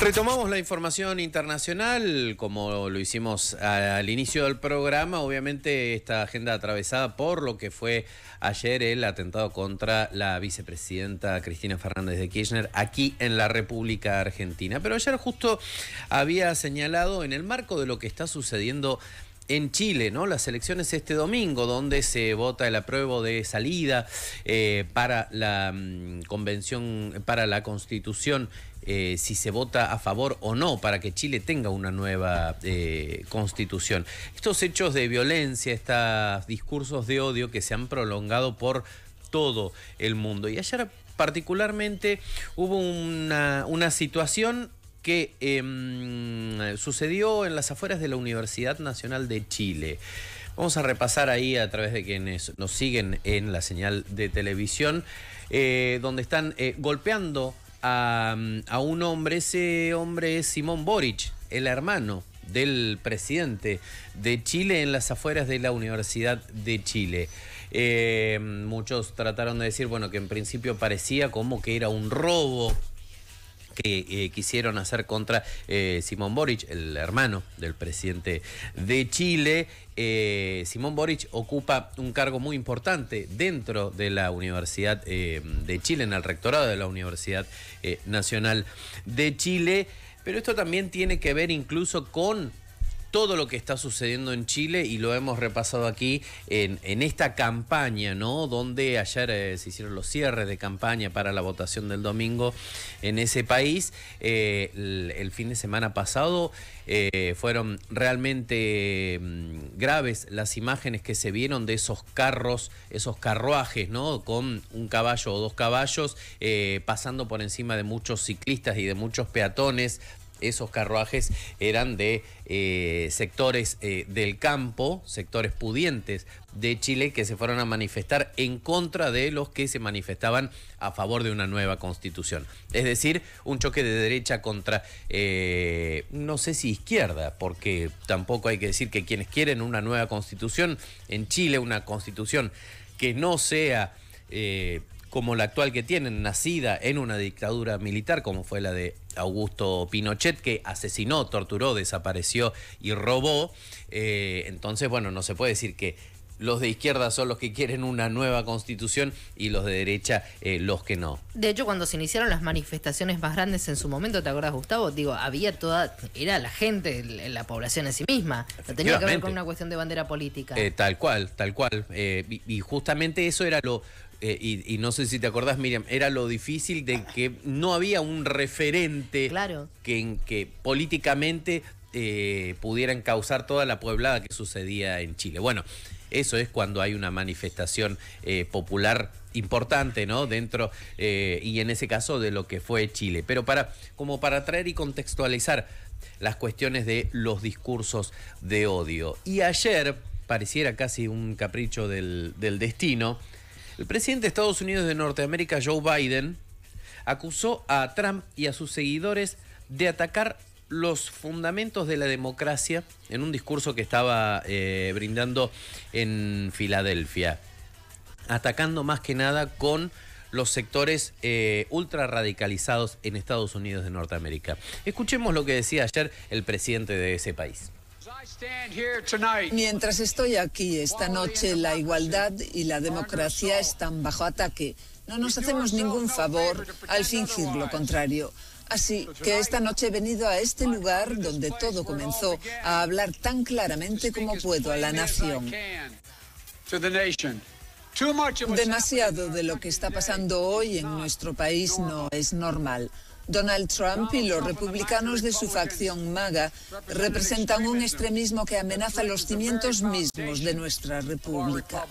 Retomamos la información internacional, como lo hicimos al inicio del programa, obviamente esta agenda atravesada por lo que fue ayer el atentado contra la vicepresidenta Cristina Fernández de Kirchner aquí en la República Argentina. Pero ayer justo había señalado en el marco de lo que está sucediendo en Chile, ¿no? Las elecciones este domingo, donde se vota el apruebo de salida eh, para la mm, convención, para la constitución eh, si se vota a favor o no para que Chile tenga una nueva eh, constitución. Estos hechos de violencia, estos discursos de odio que se han prolongado por todo el mundo. Y ayer particularmente hubo una, situación que em, sucedió en las afueras de la Universidad Nacional de Chile. Vamos a repasar ahí a través de quienes nos siguen en la señal de televisión, eh, donde están golpeando Mm, a, un hombre, ese hombre es Simón Boric, el hermano del presidente de Chile en las afueras de la Universidad de Chile. Eh, muchos trataron de decir, bueno, que en principio parecía como que era un robo que eh, quisieron hacer contra eh, Simón Boric, el hermano del presidente de Chile. Eh, Simón Boric ocupa un cargo muy importante dentro de la Universidad de Chile, en el rectorado de la Universidad Nacional de Chile, pero esto también tiene que ver incluso con todo lo que está sucediendo en Chile y lo hemos repasado aquí en, esta campaña, ¿no? Donde ayer eh, se hicieron los cierres de campaña para la votación del domingo en ese país. Eh, el, fin de semana pasado eh, fueron realmente mm, graves las imágenes que se vieron de esos carros, esos carruajes, ¿no? Con un caballo o dos caballos pasando por encima de muchos ciclistas y de muchos peatones esos carruajes eran de eh, sectores eh, del campo, sectores pudientes de Chile que se fueron a manifestar en contra de los que se manifestaban a favor de una nueva constitución. Es decir, un choque de derecha contra, eh, no sé si izquierda, porque tampoco hay que decir que quienes quieren una nueva constitución en Chile, una constitución que no sea como la actual que tienen, nacida en una dictadura militar como fue la de Augusto Pinochet, que asesinó, torturó, desapareció y robó. Eh, entonces, bueno, no se puede decir que los de izquierda son los que quieren una nueva constitución y los de derecha eh, los que no. De hecho, cuando se iniciaron las manifestaciones más grandes en su momento, ¿te acuerdas, Gustavo? Digo, había toda, era la gente, la población en sí misma. No tenía que ver con una cuestión de bandera política. Eh, tal cual, tal cual. y, justamente eso era lo, eh, y, no sé si te acordás, Miriam, era lo difícil de que no había un referente que, en que políticamente eh, pudieran causar toda la pueblada que sucedía en Chile. Bueno, eso es cuando hay una manifestación eh, popular importante, ¿no? Dentro, y en ese caso, de lo que fue Chile. Pero para, como para traer y contextualizar las cuestiones de los discursos de odio. Y ayer, pareciera casi un capricho del destino, el presidente de Estados Unidos de Norteamérica, Joe Biden, acusó a Trump y a sus seguidores de atacar los fundamentos de la democracia en un discurso que estaba eh, brindando en Filadelfia, atacando más que nada con los sectores ultraradicalizados eh, ultra radicalizados en Estados Unidos de Norteamérica. Escuchemos lo que decía ayer el presidente de ese país. Mientras estoy aquí esta noche, la igualdad y la democracia están bajo ataque. No nos hacemos ningún favor al fingir lo contrario. Así que esta noche he venido a este lugar donde todo comenzó a hablar tan claramente como puedo a la nación. Demasiado de lo que está pasando hoy en nuestro país no es normal. Donald Trump y los republicanos de su facción MAGA representan un extremismo que amenaza los cimientos mismos de nuestra república.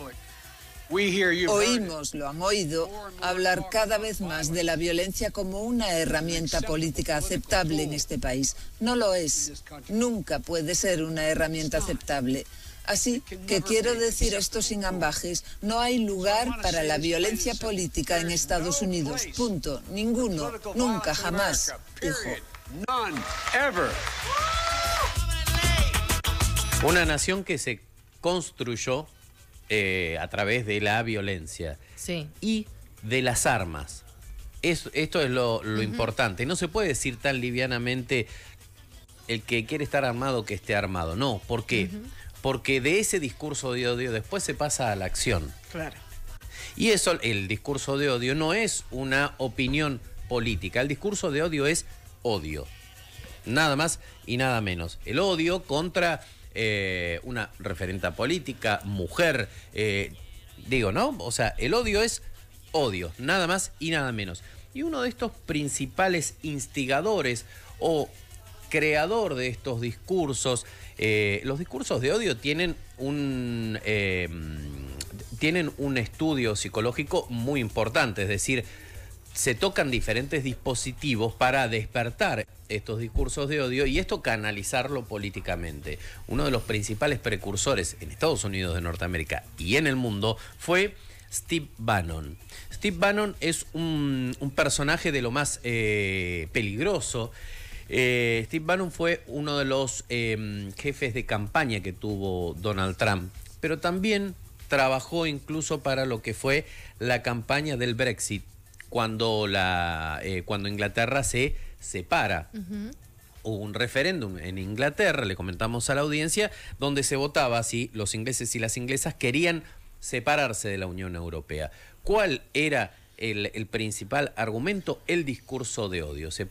Oímos, lo han oído, hablar cada vez más de la violencia como una herramienta política aceptable en este país. No lo es. Nunca puede ser una herramienta aceptable. Así que quiero decir esto sin ambajes. No hay lugar para la violencia política en Estados Unidos. Punto. Ninguno. Nunca, jamás. Una nación que se construyó eh, a través de la violencia y de las armas. esto es lo, importante. No se puede decir tan livianamente el que quiere estar armado que esté armado. No, ¿por qué? porque de ese discurso de odio después se pasa a la acción. Claro. Y eso, el discurso de odio no es una opinión política, el discurso de odio es odio. Nada más y nada menos. El odio contra eh, una referenta política, mujer, eh, digo, ¿no? O sea, el odio es odio, nada más y nada menos. Y uno de estos principales instigadores o creador de estos discursos. Eh, los discursos de odio tienen un, eh, tienen un estudio psicológico muy importante, es decir, se tocan diferentes dispositivos para despertar estos discursos de odio y esto canalizarlo políticamente. Uno de los principales precursores en Estados Unidos de Norteamérica y en el mundo fue Steve Bannon. Steve Bannon es un, personaje de lo más eh, peligroso eh, Steve Bannon fue uno de los em, jefes de campaña que tuvo Donald Trump, pero también trabajó incluso para lo que fue la campaña del Brexit, cuando, la, eh, cuando Inglaterra se separa. Hubo un referéndum en Inglaterra, le comentamos a la audiencia, donde se votaba si los ingleses y las inglesas querían separarse de la Unión Europea. ¿Cuál era el, principal argumento, el discurso de odio. Se,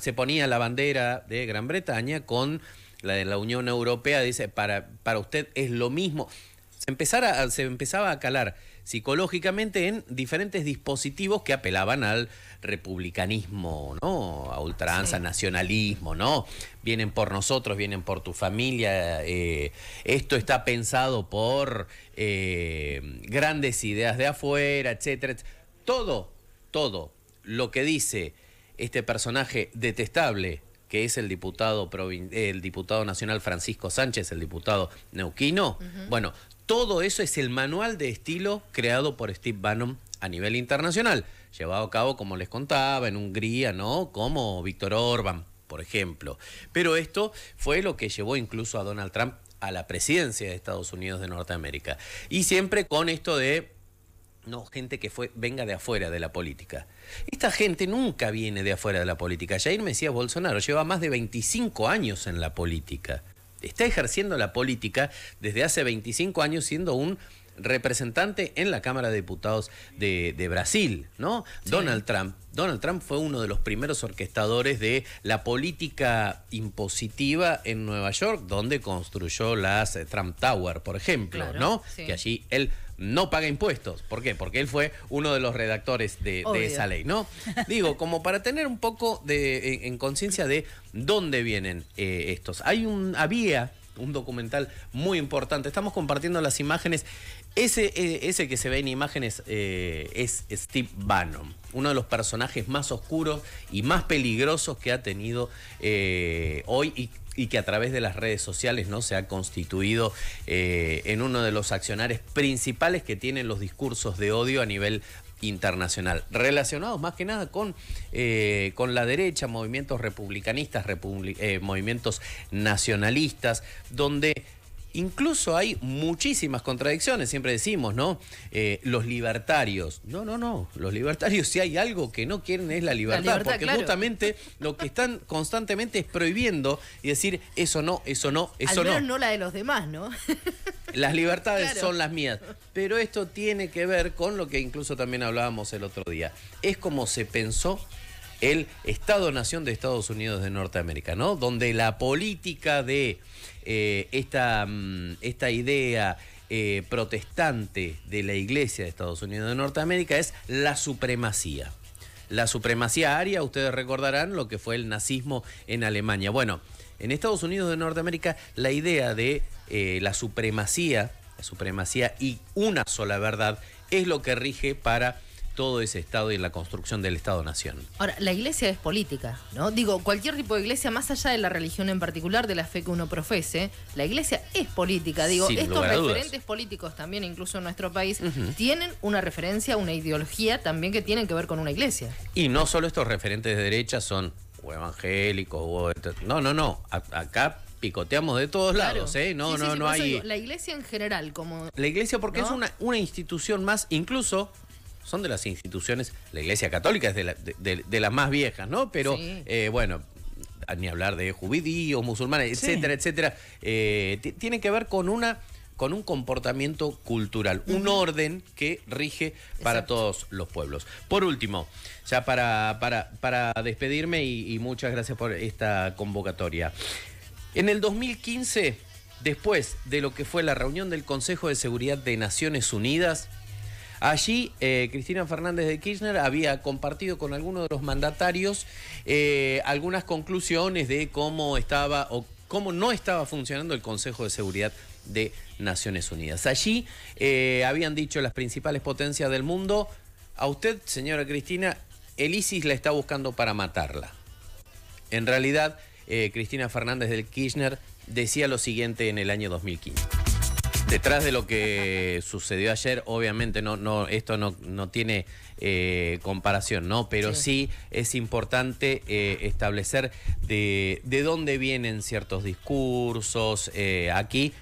se ponía la bandera de Gran Bretaña con la de la Unión Europea, dice, para, para usted es lo mismo. Se, empezara, se empezaba a calar psicológicamente en diferentes dispositivos que apelaban al republicanismo, ¿no? A ultranza, nacionalismo, ¿no? Vienen por nosotros, vienen por tu familia, eh, esto está pensado por eh, grandes ideas de afuera, etcétera. etcétera todo, todo lo que dice este personaje detestable que es el diputado, el diputado nacional Francisco Sánchez, el diputado neuquino. Bueno, todo eso es el manual de estilo creado por Steve Bannon a nivel internacional, llevado a cabo, como les contaba, en Hungría, ¿no? Como Víctor Orban, por ejemplo. Pero esto fue lo que llevó incluso a Donald Trump a la presidencia de Estados Unidos de Norteamérica. Y siempre con esto de no, gente que venga de afuera de la política. Esta gente nunca viene de afuera de la política. Jair Mesías Bolsonaro lleva más de 25 años en la política. Está ejerciendo la política desde hace 25 años siendo un representante en la Cámara de Diputados de, Brasil, ¿no? Donald Trump. Donald Trump fue uno de los primeros orquestadores de la política impositiva en Nueva York, donde construyó las eh, Trump Tower, por ejemplo, ¿no? Que allí él no paga impuestos. ¿Por qué? Porque él fue uno de los redactores de, esa ley, ¿no? Digo, como para tener un poco de, en, conciencia de dónde vienen eh, estos. Hay un, había un documental muy importante. Estamos compartiendo las imágenes. Ese, eh, ese que se ve en imágenes eh, es Steve Bannon, uno de los personajes más oscuros y más peligrosos que ha tenido hoy y y que a través de las redes sociales no se ha constituido eh, en uno de los accionarios principales que tienen los discursos de odio a nivel internacional, relacionados más que nada con, eh, con la derecha, movimientos republicanistas, eh, movimientos nacionalistas, donde Incluso hay muchísimas contradicciones, siempre decimos, ¿no? Eh, los libertarios. No, no, no. Los libertarios, si hay algo que no quieren, es la libertad. porque justamente lo que están constantemente es prohibiendo y decir eso no, eso no, eso Al no. no la de los demás, ¿no? Las libertades son las mías. Pero esto tiene que ver con lo que incluso también hablábamos el otro día. Es como se pensó el Estado-Nación de Estados Unidos de Norteamérica, ¿no? Donde la política de eh, esta, mm, esta idea eh, protestante de la Iglesia de Estados Unidos de Norteamérica es la supremacía. La supremacía aria, ustedes recordarán lo que fue el nazismo en Alemania. Bueno, en Estados Unidos de Norteamérica la idea de eh, la supremacía, la supremacía y una sola verdad, es lo que rige para todo ese Estado y la construcción del Estado-Nación. Ahora, la iglesia es política, ¿no? Digo, cualquier tipo de iglesia, más allá de la religión en particular, de la fe que uno profese, la iglesia es política. Digo, estos referentes políticos también, incluso en nuestro país, tienen una referencia, una ideología también que tienen que ver con una iglesia. Y no solo estos referentes de derecha son evangélicos, o... No, no, no. acá picoteamos de todos lados, ¿eh? No, no, no hay... la iglesia en general, como... La iglesia porque es una institución más, incluso son de las instituciones, la Iglesia Católica es de, las más viejas, ¿no? Pero eh, bueno, ni hablar de judíos, musulmanes, etcétera, etcétera, eh, tiene que ver con una con un comportamiento cultural, un orden que rige para todos los pueblos. Por último, ya para, para, despedirme y, y muchas gracias por esta convocatoria. En el 2015, después de lo que fue la reunión del Consejo de Seguridad de Naciones Unidas, Allí, eh, Cristina Fernández de Kirchner había compartido con algunos de los mandatarios eh, algunas conclusiones de cómo estaba o cómo no estaba funcionando el Consejo de Seguridad de Naciones Unidas. Allí eh, habían dicho las principales potencias del mundo, a usted, señora Cristina, el ISIS la está buscando para matarla. En realidad, Cristina Fernández del Kirchner decía lo siguiente en el año 2015. Detrás de lo que sucedió ayer, obviamente no, no, esto no, no tiene eh, comparación, ¿no? Pero sí, es importante eh, establecer de, dónde vienen ciertos discursos. Eh, aquí,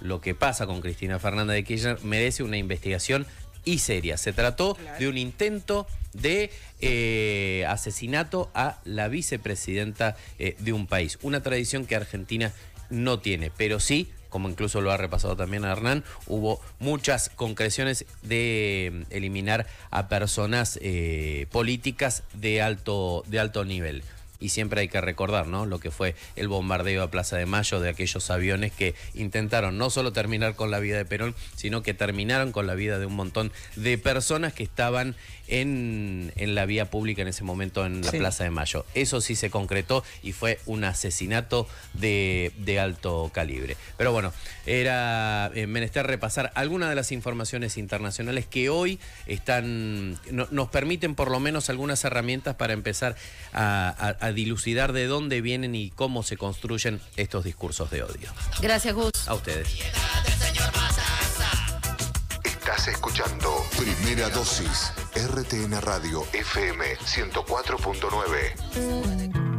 lo que pasa con Cristina Fernández de Kirchner merece una investigación y seria. Se trató de un intento de asesinato a la vicepresidenta de un país. Una tradición que Argentina no tiene, pero sí como incluso lo ha repasado también Hernán, hubo muchas concreciones de mm, eliminar a personas eh, políticas de alto, de alto nivel y siempre hay que recordar, ¿no? Lo que fue el bombardeo a Plaza de Mayo de aquellos aviones que intentaron no solo terminar con la vida de Perón, sino que terminaron con la vida de un montón de personas que estaban en, la vía pública en ese momento en la Plaza de Mayo. Eso sí se concretó y fue un asesinato de, alto calibre. Pero bueno, era eh, menester repasar algunas de las informaciones internacionales que hoy están, nos permiten por lo menos algunas herramientas para empezar a dilucidar de dónde vienen y cómo se construyen estos discursos de odio. Gracias, Gus. A ustedes. Estás escuchando Primera Dosis, RTN Radio FM 104.9.